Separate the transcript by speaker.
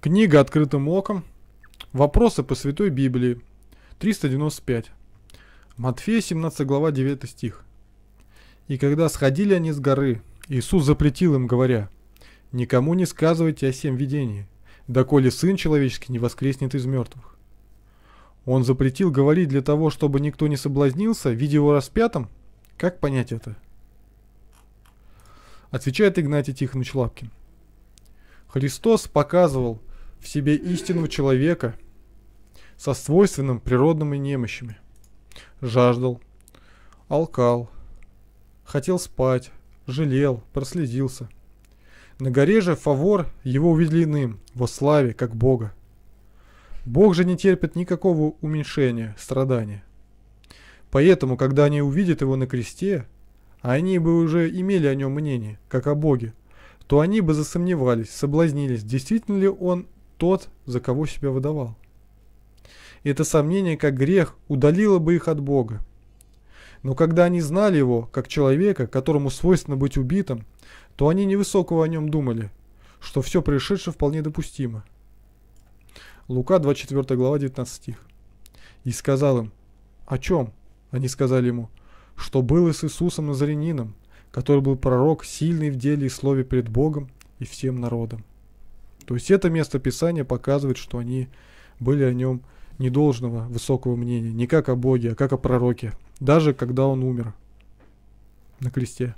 Speaker 1: Книга «Открытым оком». Вопросы по Святой Библии. 395. Матфея 17 глава 9 стих. «И когда сходили они с горы, Иисус запретил им, говоря, «Никому не сказывайте о всем видении, доколе Сын Человеческий не воскреснет из мертвых». Он запретил говорить для того, чтобы никто не соблазнился, видя его распятым? Как понять это? Отвечает Игнатий Тихонович Лапкин. Христос показывал, в себе истинного человека со свойственным природными немощами. Жаждал, алкал, хотел спать, жалел, проследился. На горе же Фавор его увидели иным, во славе, как Бога. Бог же не терпит никакого уменьшения, страдания. Поэтому, когда они увидят его на кресте, а они бы уже имели о нем мнение, как о Боге, то они бы засомневались, соблазнились, действительно ли он тот, за кого себя выдавал. И это сомнение, как грех, удалило бы их от Бога. Но когда они знали его, как человека, которому свойственно быть убитым, то они невысокого о нем думали, что все происшедшее вполне допустимо. Лука 24 глава 19 стих. И сказал им, о чем? Они сказали ему, что было с Иисусом Назарянином, который был пророк, сильный в деле и слове пред Богом и всем народом. То есть это место писания показывает, что они были о нем недолжного высокого мнения, не как о Боге, а как о пророке, даже когда он умер на кресте.